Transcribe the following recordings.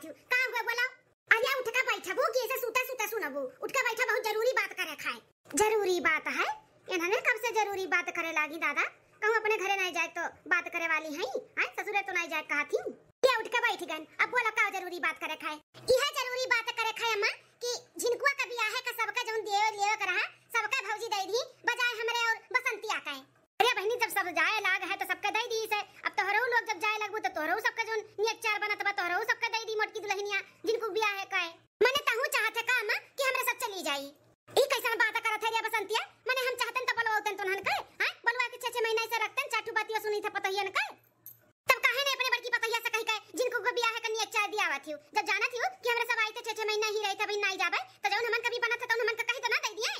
बैठी हूँ कहाँ हुआ बोला अरे उठ का बैठा वो कैसे सूता सूता सुना वो उठ का बैठा बहुत जरूरी बात कर रखा है जरूरी बात है इन्होंने कब से जरूरी बात करे लागी दादा कहूँ अपने घरे नहीं जाए तो बात करे वाली है ससुर तो नहीं जाए कहा थी क्या उठ के बैठ गए अब बोला का जरूरी बात करे खाए यह जरूरी बात करे खाए अम्मा की झिनकुआ का बियाह है का सबका जो दे थी जब जाना थी कि हमरा सब आई थे छह छह महीना ही रहे थे भाई नहीं जाबे तो जवन हमन कभी बनत था तो हमन का कहे तो ना दे दिए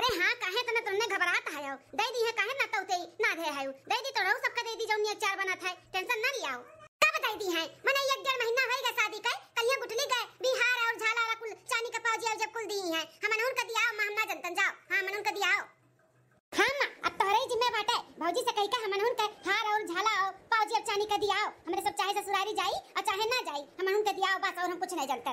अरे हां कहे तो ना तुमने घबरात है आओ दे दी है कहे ना तो उते ना दे है दे दी तो रहू सबका दे दी जवन एक चार बनत है टेंशन ना लियाओ कब दे दी है मने एक डेढ़ महीना हो गया शादी के कलिया गुटली गए बिहार और झाला वाला कुल चानी का पाजी और जब कुल दी है हमन हाँ, उनका दिया ना जनतन जाओ हां हमन उनका दिया हां मां अब तोहरे जिम्मे बाटे भौजी से कही का हमन उनके हार और झाला और पाजी अब चानी का दिया हमरे सब चाहे ससुरारी जाई और चाहे ना जाई जाओ बस और हम कुछ नहीं जानते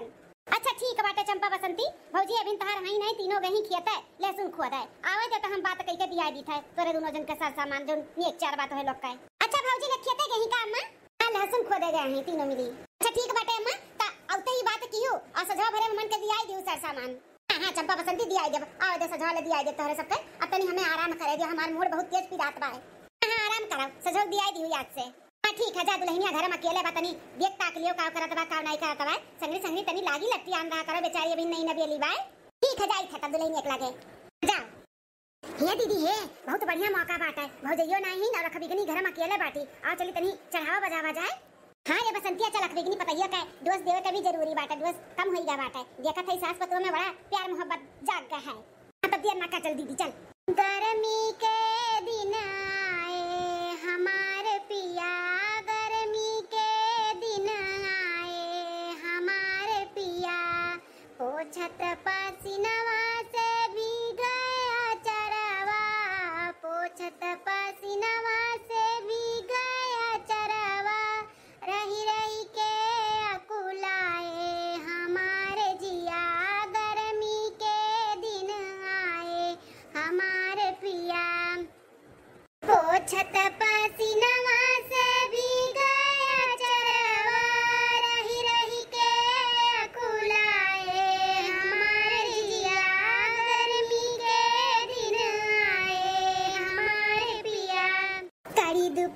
अच्छा ठीक बाटे चंपा बसंती भौजी अभी तहार तो हई नहीं तीनों गही खियत है लहसुन खुआ दे आवे दे तो हम बात कह के दिया दी था तोरे दोनों जन के सर सामान जोन एक चार बात है लोग का अच्छा भौजी ने खियत गही का अम्मा हां लहसुन खुआ दे गए हैं तीनों मिली अच्छा ठीक बाटे अम्मा ता औते ही बात कियो आ सजा भरे मन के दिया दी सर सामान हां हाँ, चंपा बसंती दिया दे आवे दे सजा ले दिया दे तोरे सब के अब तनी हमें आराम करे दियो हमार मूड बहुत तेज पी पीरात बा है हां हाँ, आराम करा सजा दिया दी आज से हां ठीक है जा दुल्हनिया घर में अकेले बतनी देख ताक लियो का करत बा का नहीं करत बा संगनी संगनी तनी लागी लट्टी आंदा करो बेचारी अभी नहीं नबेली बाय ठीक है जाई खतम दुल्हनिया एक लागे जा हे दीदी हे बहुत बढ़िया मौका बाट है यो नहीं ना रखबी बिगनी घर में अकेले बाटी आ चली तनी चढ़ावा बजावा जाए हां ये बसंतिया चल रखबी बिगनी पतइया का दोस्त देवे का भी जरूरी बाट है दोस्त कम होई जा बाट है देखा थई सास पतवा में बड़ा प्यार मोहब्बत जाग गया है हां तब दिया नाका चल दीदी चल गर्मी के दिन ছাতা পাচ্ছি না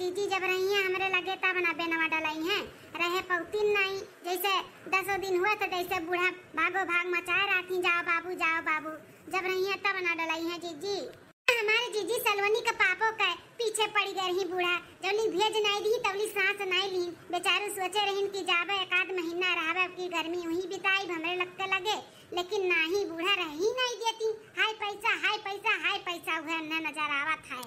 जीजी जब रही हैं हमरे लगे तब ना बेनवा डलाई हैं रहे पौतिन नहीं जैसे दसों दिन हुए तो जैसे बूढ़ा भागो भाग मचाए रहती जाओ बाबू जाओ बाबू जब रही हैं तब ना डलाई हैं जीजी हमारे जीजी सलवनी का पापो के पीछे पड़ी गए रही बूढ़ा जब भेज नहीं दी तबली सांस नहीं ली बेचारे सोचे रही कि जाबे एक आध महीना रहा की गर्मी वही बिताई हमरे लगते लगे लेकिन ना ही बूढ़ा रही नहीं देती हाय पैसा हाय पैसा हाय पैसा हुआ न नजर आवत है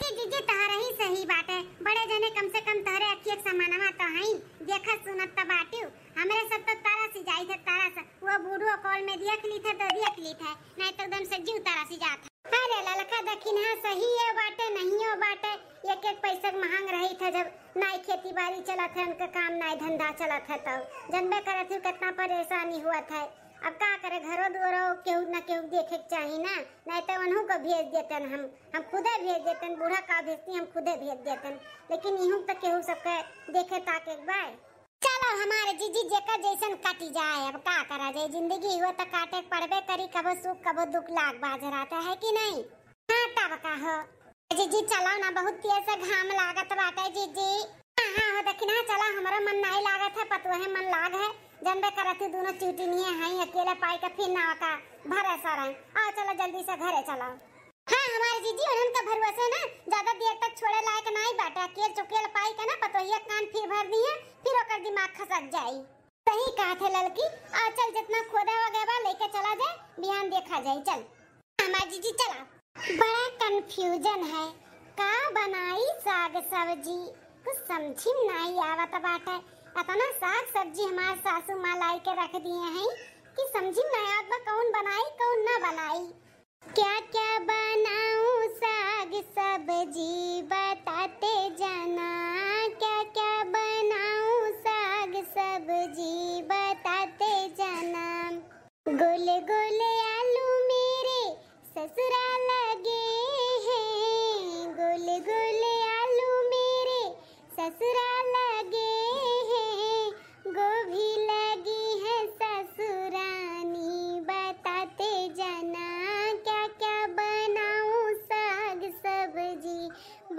देखी जीजी तहरा ही सही बात है बड़े जने कम से कम तहरे अखी एक समानवा तो हई देखा सुनत त तो बाटियो हमरे सब तो तारा सी जाई थे तारा से वो बूढ़ो कॉल में देख ली थे तो देख ली थे नहीं तो एकदम से जीव तारा सी जात अरे ललका देखिन हां सही है बाटे नहीं हो बाटे एक एक पैसा महंग रही थे जब नई खेती बाड़ी चला थे उनका काम नई धंधा चला था तब जनबे करत कितना परेशानी हुआ था अब का करे घरो दुआरो केहू ना केहू देखे के चाही ना नहीं तो वनहू का भेज देतन हम हम खुदे भेज देतन बूढ़ा का भेजती हम खुदे भेज देतन लेकिन इहू तक केहू के देखे ताके एक बार चलो हमारे जीजी जेका जैसन कटी जाए अब का करा जाए जिंदगी हुआ तो काटे पड़बे करी कबो सुख कबो दुख लाग बाजर आता है कि नहीं हाँ तब का हो जीजी चलाओ ना बहुत तेज से घाम लागत बाटे जीजी हाँ, हाँ हो दखिना चला हमारा मन नहीं लागत है पतवा है मन लाग है जनबे करती दोनों नहीं है हाँ अकेले पाई का फिर नाव का भरोसा रहे आ चलो जल्दी से घरे चलो हाँ हमारे जीजी और उनका भरोसा ना ज्यादा देर तक छोड़े लायक नहीं बाटे अकेले चुकेल पाई का ना पतो ये कान फिर भर दिए फिर ओकर दिमाग खसक जाई सही कहा थे लड़की आ चल जितना खोदा वगैरह लेके चला जाए बिहान देखा जाए चल हमारे जीजी चला बड़ा कंफ्यूजन है का बनाई साग सब्जी कुछ समझी नहीं आवत बाटे अपना साग सब्जी हमारे सासू माँ लाई के रख दिए हैं कि समझी नयाद बा कौन बनाई कौन ना बनाई क्या क्या बनाऊं साग सब्जी बताते जाना क्या क्या बनाऊं साग सब्जी बताते जाना गोले गोले आलू मेरे ससुराल लगे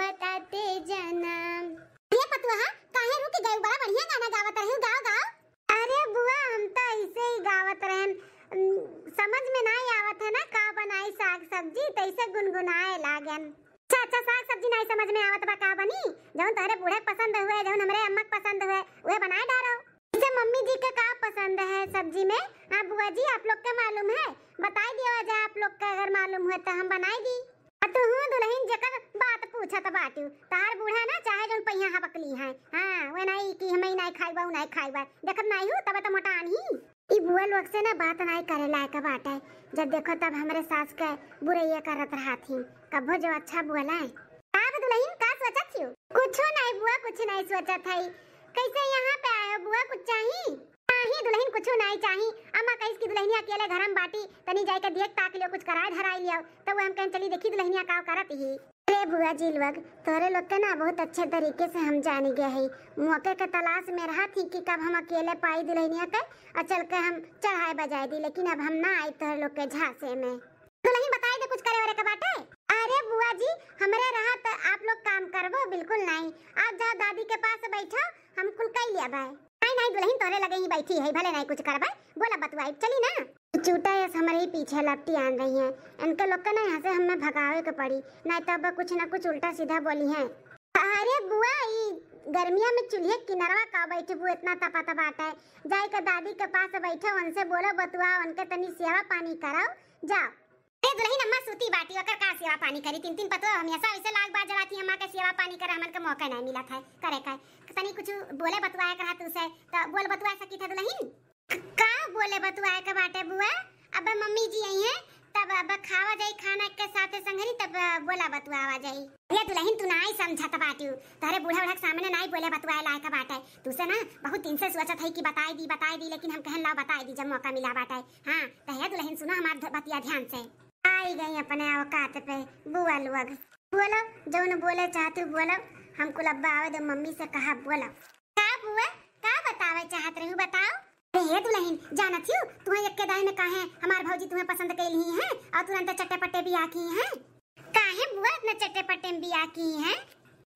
बताते जन्म ये पतुआ हाँ? काहे रुक गए बड़ा बढ़िया गाना गावत रहे गाओ गाओ अरे बुआ हम तो ऐसे ही गावत रहे समझ में ना आवत है ना का बनाई साग सब्जी तैसे तो गुनगुनाए लागन अच्छा अच्छा साग सब्जी नहीं समझ में आवत बा का बनी जौन तोहरे बूढ़े पसंद हुए जौन हमरे अम्मा पसंद हुए वे बनाए डालो इसे मम्मी जी के का पसंद है सब्जी में हाँ बुआ जी आप लोग का मालूम है बताई दिया जाए आप लोग का अगर मालूम हुए तो हम बनाएगी तुहू तो दुल्हन जकर बात पूछत बाटू तार बूढ़ा ना चाहे जोन पहिया हबकली है हां वे नहीं की हमें नहीं खाइबा उ नहीं खाइबा देख नहीं हो तब तो मोटान ही ई बुआ लोग से ना बात नहीं करे लायक बाटे जब देखो तब हमरे सास के बुरैया करत रहत ही कबो जो अच्छा बोला है आप दुल्हन का सोचत हो कुछ नहीं बुआ कुछ नहीं सोचत है कैसे यहां पे आए हो बुआ कुछ चाहिए नहीं दुल्हन कुछ नहीं चाहिए कइस कि दुल्हनिया अकेले घर में बाटी तनी जाए के देख ताक लियो कुछ कराए धराई लियो तो वो हम कहन चली देखी दुल्हनिया का करत ही अरे बुआ जी लोग तोरे लोग के ना बहुत अच्छे तरीके से हम जान गए हैं मौके के तलाश में रहा थी कि कब हम अकेले पाई दुल्हनिया के और चल के हम चढ़ाए बजाए दी लेकिन अब हम ना आए तोरे लोग के झांसे में दुल्हनी बताई दे कुछ करे वाले के बाटे अरे बुआ जी हमरे रहा तो आप लोग काम करबो बिल्कुल नहीं आप जाओ दादी के पास बैठो हम कुल कई लिया भाई नहीं दुल्हन तो तोरे लगे ही बैठी है भले नहीं कुछ कर करबा बोला बतवाई चली ना चूटा यस हमारे ही पीछे लपटी आन रही है इनके लोग का ना यहाँ से हमें भगावे के पड़ी नहीं तो अब कुछ ना कुछ उल्टा सीधा बोली है अरे बुआ गर्मिया में चूल्हे किनारवा का बैठे बू इतना तपा तपाट है जाए के दादी के पास बैठे उनसे बोलो बतुआ उनके तनी सेवा पानी कराओ जाओ हे दुलही नम्मा सूती बाटी ओकर का सेवा पानी करी तीन तीन पतो हम ऐसा वैसे लाग बाज जलाती अम्मा के सेवा पानी कर हमन के मौका नहीं मिला था करे का तनी कुछ बोले बतवाए कर तू उसे तो बोल बतवा सकी था दुलही का बोले बतवाए के बाटे बुआ अब मम्मी जी आई है तब अब खावा जाई खाना के साथे संगरी तब बोला बतवावा जाई ये दुल्हन तू नाई समझत बाटू तारे बूढ़ा बूढ़ा के सामने नाई बोले बतवाए लायक बाटा तू से ना बहुत दिन से सोचत है कि बताई दी बताई दी लेकिन हम कहन ला बताई दी जब मौका मिला बाटा हां तो हे दुल्हन सुनो हमार बतिया ध्यान से चली गई अपने औकात पे बुआ लुआ बोलो जो न बोले चाहते बोलो हम कुल अब्बा आवे दो मम्मी से कहा बोलो का बुआ का बतावे चाहत रही बताओ अरे दुल्हन जाना थियो तुम्हें यक्के दाई में है हमार भौजी तुम्हें पसंद कर ली है और तुरंत चटपटे भी आ आकी हैं काहे बुआ इतना चट्टे पट्टे भी आ की है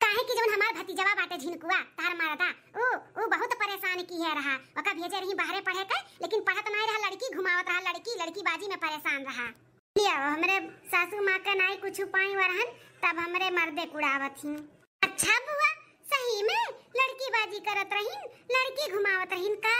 काहे कि जब हमार भतीजवा बाटे झिनकुआ तार मारा था ओ ओ बहुत परेशान की है रहा वका भेजे रही बाहर पढ़े के लेकिन पढ़त नहीं रहा लड़की घुमावत रहा लड़की लड़की बाजी में परेशान रहा लिया हमरे सासू माँ का नाई कुछ पाई वरहन तब हमरे मर्दे कुड़ावत ही अच्छा बुआ सही में लड़की बाजी करत रहीन लड़की घुमावत रहीन का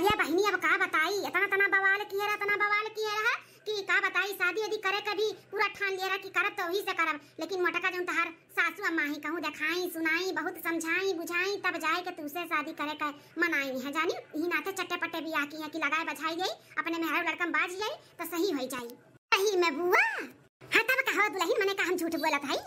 अरे बहनी अब का बताई इतना तना बवाल किया रहा तना बवाल किया रहा कि का बताई शादी यदि करे कभी पूरा ठान लिया रहा कि करब तो वही से करब लेकिन मटका जो तहार सासू अम्मा ही कहूँ दिखाई सुनाई बहुत समझाई बुझाई तब जाए के तू से शादी करे का मनाई है जानी ही नाते चट्टे पट्टे भी आकी है कि लगाए बझाई गई अपने मेहर लड़कम बाज जाई तो सही हो जाई कही मैं बुआ हटा तब कहो दुलही मने का हम झूठ बोला भाई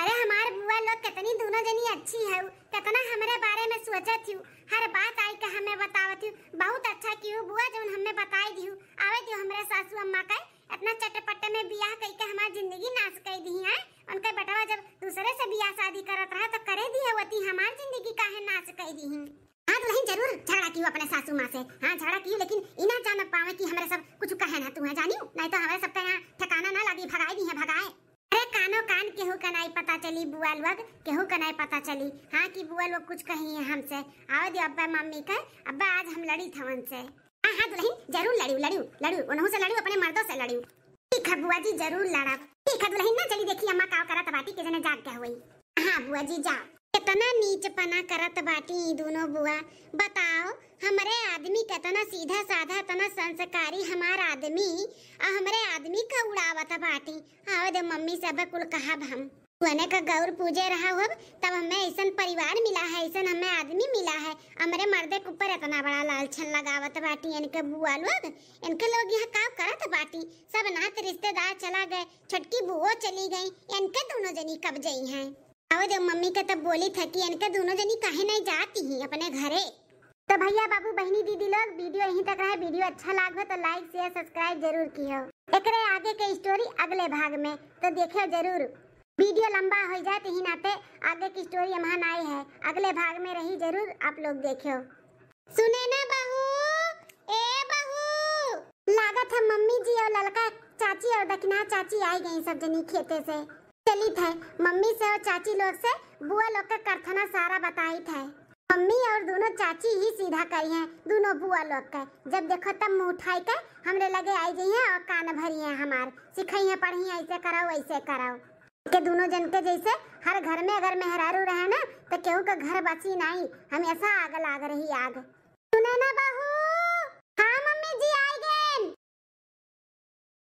अरे हमारे बुआ लोग कितनी दोनों जनी अच्छी है कितना हमारे बारे में सोचा थी हर बात आई का हमें बतावत थी बहुत अच्छा की बुआ जो हमें बताई दी आवे दियो हमारे सासू अम्मा का इतना चटपटे में ब्याह कई के हमारी जिंदगी नाश कर दी है उनके बटवा जब दूसरे से ब्याह शादी करत रहा तो करे दी है वती हमार जिंदगी है नाश कर दी आज वही जरूर झगड़ा की अपने सासू माँ से हाँ झगड़ा की लेकिन इना जान पावे कि हमारे सब कुछ कहे ना तू है जानी नहीं तो हमारे सबका यहाँ ठिकाना ना लगी भगाए दी है भगाए अरे कानो कान केहू का नहीं पता चली बुआ लोग केहू का नहीं पता चली हाँ कि बुआ लोग कुछ कही है हमसे आओ दे अब्बा मम्मी का अब्बा आज हम लड़ी था उनसे हाँ हाँ दुल्हन जरूर लड़ू लड़ू लड़ू उन्हों से लड़ू अपने मर्दों से लड़ू ठीक है बुआ जी जरूर लड़ा ठीक है दुल्हन ना चली देखी अम्मा का करत बाटी के जने जाग के हुई हाँ बुआ जी जाओ कितना नीचपना करत बाटी दोनों बुआ बताओ हमारे आदमी कितना सीधा साधा तना संस्कारी हमार आदमी और हमारे आदमी का उड़ावत बाटी आओ दे मम्मी सब कुल कहब हम बने का गौर पूजे रहा हो तब हमें ऐसा परिवार मिला है ऐसा हमें आदमी मिला है हमारे मर्दे के ऊपर इतना बड़ा लालछन लगावत बाटी इनके बुआ लोग इनके लोग यहाँ काम करत बाटी सब नात रिश्तेदार चला गए छोटकी बुओ चली गई इनके दोनों जनी कब जई हैं और जब मम्मी का तब बोली था कि इनका दोनों जनी कहे नहीं जाती ही अपने घरे तो भैया बाबू बहनी दीदी लोग वीडियो यहीं तक रहे वीडियो अच्छा लागे तो लाइक शेयर सब्सक्राइब जरूर की हो एक आगे के स्टोरी अगले भाग में तो देखे जरूर वीडियो लंबा हो जाए तो ही नाते आगे की स्टोरी हमारा आई है अगले भाग में रही जरूर आप लोग देखियो सुने ना बहू ए बहू लागत है मम्मी जी और ललका चाची और दखना चाची आई गई सब जनी खेते से चली थे मम्मी से और चाची लोग से बुआ लोग का कारखाना सारा बताई थे मम्मी और दोनों चाची ही सीधा करी हैं दोनों बुआ लोग का जब देखो तब मुँह उठाई के हमरे लगे आई गई हैं और कान भरी हैं हमार सिखाई हैं पढ़ी ऐसे कराओ ऐसे कराओ के दोनों जन के जैसे हर घर में अगर मेहरारू रहे ना तो केहू का घर बची नहीं हमेशा आग लाग रही आग सुने ना बहू